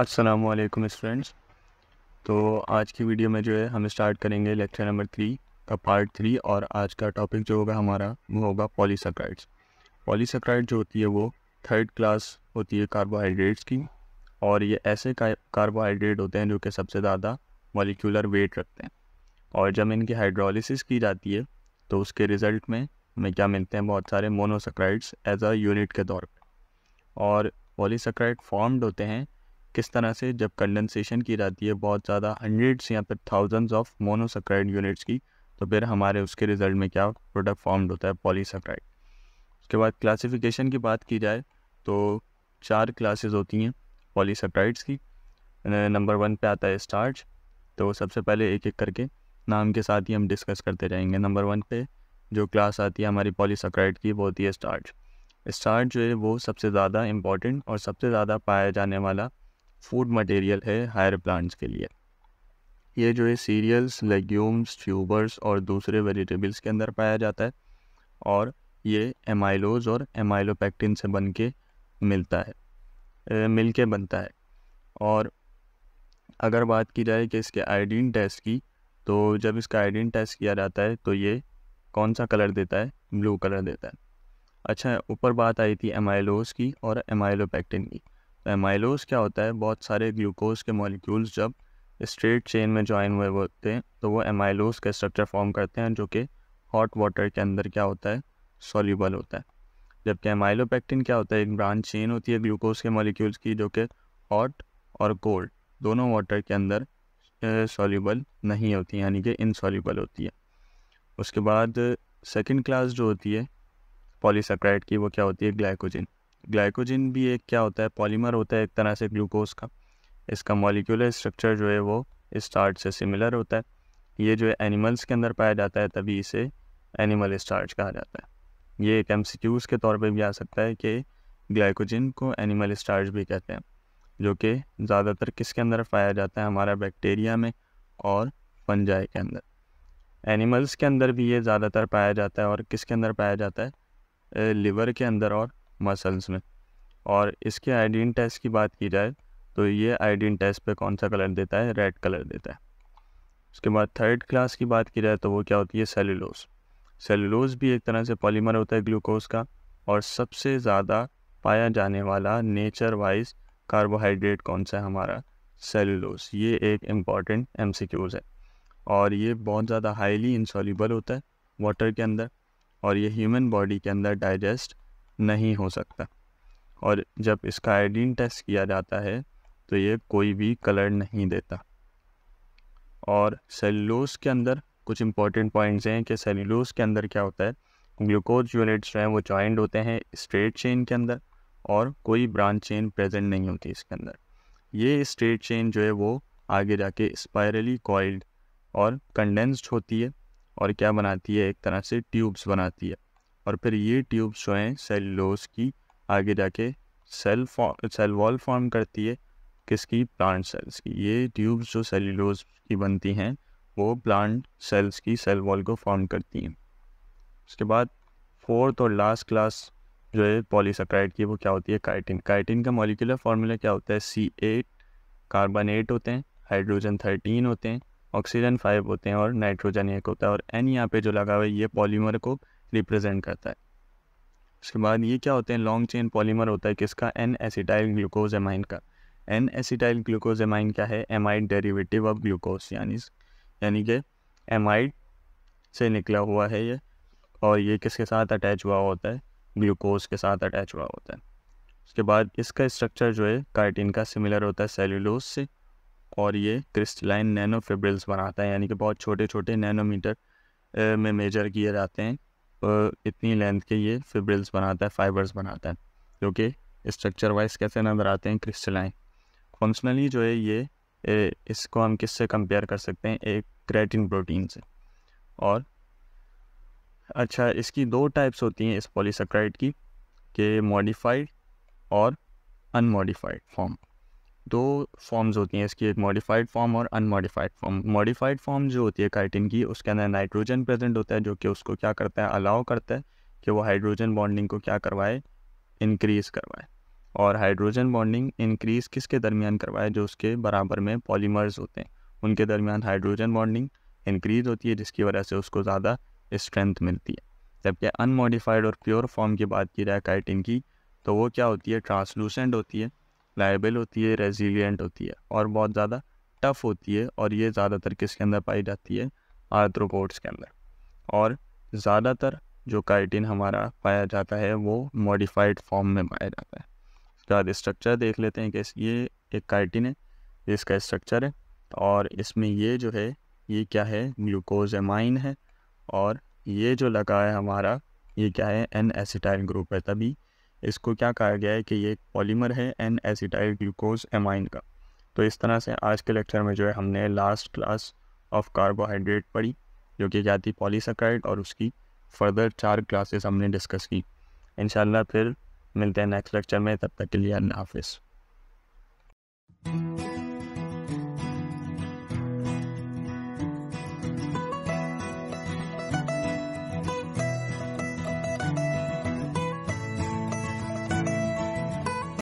अस्सलाम स्टूडेंट्स तो आज की वीडियो में जो है हम स्टार्ट करेंगे लेक्चर नंबर थ्री का पार्ट थ्री और आज का टॉपिक जो होगा हमारा वो होगा पॉलीसक्राइड्स पॉलीसक्राइड जो होती है वो थर्ड क्लास होती है कार्बोहाइड्रेट्स की और ये ऐसे कार्बोहाइड्रेट होते हैं जो कि सबसे ज़्यादा मॉलिक्यूलर वेट रखते हैं और जब इनकी हाइड्रोलिसिस की जाती है तो उसके रिज़ल्ट में हमें क्या मिलते हैं बहुत सारे मोनोसक्राइड्स एज अ यूनिट के तौर पर और पॉलीसक्राइड फॉर्म्ड होते हैं किस तरह से जब कंडेंसेशन की जाती है बहुत ज़्यादा हंड्रेड्स या फिर थाउजेंड्स ऑफ मोनोसक्राइड यूनिट्स की तो फिर हमारे उसके रिजल्ट में क्या प्रोडक्ट फॉर्म्ड होता है पॉलीसक्राइड उसके बाद क्लासिफिकेशन की बात की जाए तो चार क्लासेस होती हैं पॉलीसक्राइड्स की नंबर वन पे आता है स्टार्च तो सबसे पहले एक एक करके नाम के साथ ही हम डिस्कस करते रहेंगे नंबर वन पे जो क्लास आती है हमारी पॉलीसक्राइड की वो होती है स्टार्च स्टार्च जो है वो सबसे ज़्यादा इम्पॉर्टेंट और सबसे ज़्यादा पाया जाने वाला फूड मटेरियल है हायर प्लांट्स के लिए ये जो है सीरियल्स लेग्यूम्स ट्यूबर्स और दूसरे वेजिटेबल्स के अंदर पाया जाता है और ये एमाइलोज और एमाइलोपैक्टिन से बन के मिलता है मिल के बनता है और अगर बात की जाए कि इसके आयोडीन टेस्ट की तो जब इसका आयोडीन टेस्ट किया जाता है तो ये कौन सा कलर देता है ब्लू कलर देता है अच्छा ऊपर बात आई थी एमाइलोज की और एमाइलोपैक्टिन की एमाइलोज क्या होता है बहुत सारे ग्लूकोज के मॉलिक्यूल्स जब स्ट्रेट चेन में ज्वाइन हुए होते हैं तो वो एमाइलोज का स्ट्रक्चर फॉर्म करते हैं जो कि हॉट वाटर के अंदर क्या होता है सॉल्यूबल होता है जबकि एमाइलोपेक्टिन क्या होता है एक ब्रांच चेन होती है ग्लूकोज के मॉलिक्यूल्स की जो कि हॉट और कोल्ड दोनों वाटर के अंदर सॉल्यूबल नहीं होती यानी कि इनसॉल्यूबल होती है उसके बाद सेकेंड क्लास जो होती है पॉलीसक्राइड की वो क्या होती है ग्लाइकोजिन ग्लाइकोजिन भी एक क्या होता है पॉलीमर होता है एक तरह से ग्लूकोज का इसका मॉलिकुलर स्ट्रक्चर जो है वो स्टार्च से सिमिलर होता है ये जो है एनिमल्स के अंदर पाया जाता है तभी इसे एनिमल स्टार्च कहा जाता है ये एक एम के तौर पर भी आ सकता है कि ग्लाइकोजिन को एनिमल स्टार्च भी कहते हैं जो कि ज़्यादातर किसके अंदर पाया जाता है हमारा बैक्टीरिया में और फंजाई के अंदर एनिमल्स के अंदर भी ये ज़्यादातर पाया जाता है और किसके अंदर पाया जाता है लिवर के अंदर और मसल्स में और इसके आयोडीन टेस्ट की बात की जाए तो ये आयोडीन टेस्ट पे कौन सा कलर देता है रेड कलर देता है उसके बाद थर्ड क्लास की बात की जाए तो वो क्या होती है सेलुलोज सेलुलोज भी एक तरह से पॉलीमर होता है ग्लूकोज का और सबसे ज़्यादा पाया जाने वाला नेचर वाइज कार्बोहाइड्रेट कौन सा है हमारा सेलुलोज ये एक इम्पॉर्टेंट एम है और ये बहुत ज़्यादा हाईली इंसॉल्यूबल होता है वाटर के अंदर और ये ह्यूमन बॉडी के अंदर डाइजेस्ट नहीं हो सकता और जब इसका आयोडीन टेस्ट किया जाता है तो ये कोई भी कलर नहीं देता और सेलुलोज के अंदर कुछ इंपॉर्टेंट पॉइंट्स हैं कि सेलुलोज के अंदर क्या होता है ग्लूकोज यूनिट्स जो हैं वो जॉइंट होते हैं स्ट्रेट चेन के अंदर और कोई ब्रांच चेन प्रेजेंट नहीं होती इसके अंदर ये स्ट्रेट चेन जो है वो आगे जाके स्पायरली कॉइल्ड और कंडेंस्ड होती है और क्या बनाती है एक तरह से ट्यूब्स बनाती है और फिर ये ट्यूब्स जो हैं सेलुलोज की आगे जाके सेल सेल वॉल फॉर्म करती है किसकी प्लांट सेल्स की ये ट्यूब्स जो सेलुलोज की बनती हैं वो प्लांट सेल्स की सेल वॉल को फॉर्म करती हैं उसके बाद फोर्थ और लास्ट क्लास जो है पॉलीसक्राइड की वो क्या होती है काइटिन काइटिन का मॉलिकुलर फार्मूला क्या होता है सी एट कार्बन एट होते हैं हाइड्रोजन थर्टीन होते हैं ऑक्सीजन फाइव होते हैं और नाइट्रोजन एक होता है और एन यहाँ पे जो लगा हुआ है ये पॉलीमर को रिप्रेजेंट करता है उसके बाद ये क्या होते हैं लॉन्ग चेन पॉलीमर होता है किसका एन एसिटाइल ग्लूकोज एमाइन का एन एसिटाइल ग्लूकोज एमाइन क्या है एमाइड डेरिवेटिव ऑफ ग्लूकोज यानी यानी कि एमाइड से निकला हुआ है ये और ये किसके साथ अटैच हुआ होता है ग्लूकोज के साथ अटैच हुआ होता है उसके बाद इसका स्ट्रक्चर जो है कार्टिन का सिमिलर होता है सेलुलोज से और ये क्रिस्टलाइन नैनो फेब्रिल्स बनाता है यानी कि बहुत छोटे छोटे नैनोमीटर में मेजर किए जाते हैं इतनी लेंथ के ये फिब्रिल्स बनाता है फाइबर्स बनाता है जो कि स्ट्रक्चर वाइज कैसे नज़र आते हैं क्रिस्टलाइन फंक्शनली जो है ये ए, इसको हम किससे कंपेयर कर सकते हैं एक क्रेटिन प्रोटीन से और अच्छा इसकी दो टाइप्स होती हैं इस पॉलीसक्राइड की के मॉडिफाइड और अनमॉडिफाइड फॉर्म दो फॉर्म्स होती हैं इसकी एक मॉडिफाइड फॉर्म और अनमॉडिफाइड फॉर्म मॉडिफाइड फॉर्म जो होती है काइटिन की उसके अंदर नाइट्रोजन प्रेजेंट होता है जो कि उसको क्या करता है अलाउ करता है कि वो हाइड्रोजन बॉन्डिंग को क्या करवाए इंक्रीज़ करवाए और हाइड्रोजन बॉन्डिंग इंक्रीज़ किसके दरमियान करवाए जो उसके बराबर में पॉलीमर्स होते हैं उनके दरमियान हाइड्रोजन बॉन्डिंग इंक्रीज़ होती है जिसकी वजह से उसको ज़्यादा स्ट्रेंथ मिलती है जबकि अनमॉडिफाइड और प्योर फॉर्म की बात की जाए काइटिन की तो वो क्या होती है ट्रांसलूसेंट होती है लाइबल होती है रेजिलियंट होती है और बहुत ज़्यादा टफ होती है और ये ज़्यादातर किसके अंदर पाई जाती है आर्थ्रोपोड्स के अंदर और ज़्यादातर जो काइटिन हमारा पाया जाता है वो मॉडिफाइड फॉर्म में पाया जाता है उसके तो बाद स्ट्रक्चर देख लेते हैं कि ये एक काइटिन है इसका स्ट्रक्चर है और इसमें ये जो है ये क्या है एमाइन है और ये जो लगा है हमारा ये क्या है एन एसिटाइल ग्रुप है तभी इसको क्या कहा गया है कि ये पॉलीमर है एन एसिटाइल ग्लूकोज एमाइन का तो इस तरह से आज के लेक्चर में जो है हमने लास्ट क्लास ऑफ कार्बोहाइड्रेट पढ़ी जो कि जाती थी और उसकी फर्दर चार क्लासेस हमने डिस्कस की इन फिर मिलते हैं नेक्स्ट लेक्चर में तब तक के लिए अल्लाह हाफिज़